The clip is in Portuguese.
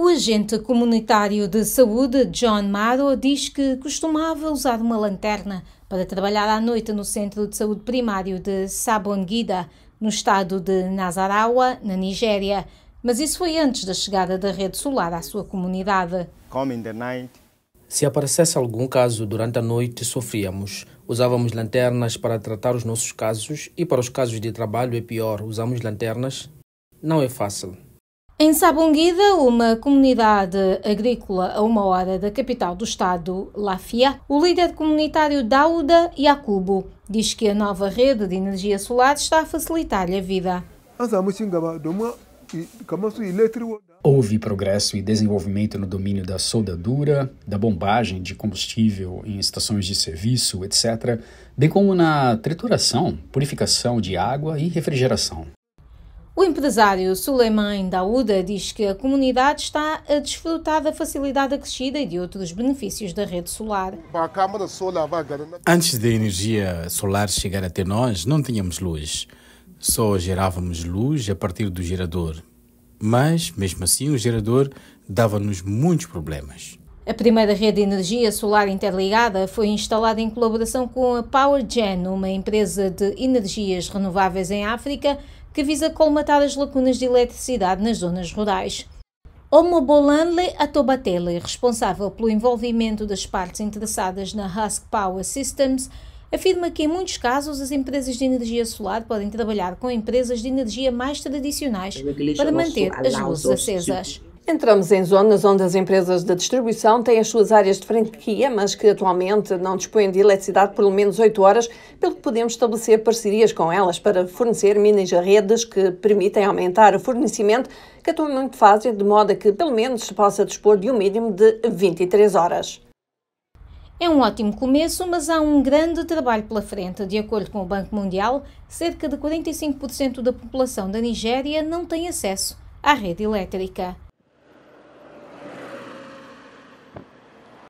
O agente comunitário de saúde, John Maro, diz que costumava usar uma lanterna para trabalhar à noite no Centro de Saúde Primário de Sabonguida, no estado de Nazarawa, na Nigéria, mas isso foi antes da chegada da rede solar à sua comunidade. Se aparecesse algum caso durante a noite, sofríamos. Usávamos lanternas para tratar os nossos casos e para os casos de trabalho é pior, usamos lanternas. Não é fácil. Em Sabunguida, uma comunidade agrícola a uma hora da capital do estado, Lafia, o líder comunitário Dauda Yakubo diz que a nova rede de energia solar está a facilitar-lhe a vida. Houve progresso e desenvolvimento no domínio da soldadura, da bombagem de combustível em estações de serviço, etc., bem como na trituração, purificação de água e refrigeração. O empresário Suleiman Daouda diz que a comunidade está a desfrutar da facilidade acrescida e de outros benefícios da rede solar. Antes da energia solar chegar até nós, não tínhamos luz. Só gerávamos luz a partir do gerador. Mas, mesmo assim, o gerador dava-nos muitos problemas. A primeira rede de energia solar interligada foi instalada em colaboração com a PowerGen, uma empresa de energias renováveis em África que visa colmatar as lacunas de eletricidade nas zonas rurais. Omo Bolanle Atobatele, responsável pelo envolvimento das partes interessadas na Husk Power Systems, afirma que em muitos casos as empresas de energia solar podem trabalhar com empresas de energia mais tradicionais para manter as luzes acesas. Tipo, Entramos em zonas onde as empresas de distribuição têm as suas áreas de franquia, mas que atualmente não dispõem de eletricidade por pelo menos 8 horas, pelo que podemos estabelecer parcerias com elas para fornecer minas redes que permitem aumentar o fornecimento, que atualmente fazem, de modo a que pelo menos se possa dispor de um mínimo de 23 horas. É um ótimo começo, mas há um grande trabalho pela frente. De acordo com o Banco Mundial, cerca de 45% da população da Nigéria não tem acesso à rede elétrica.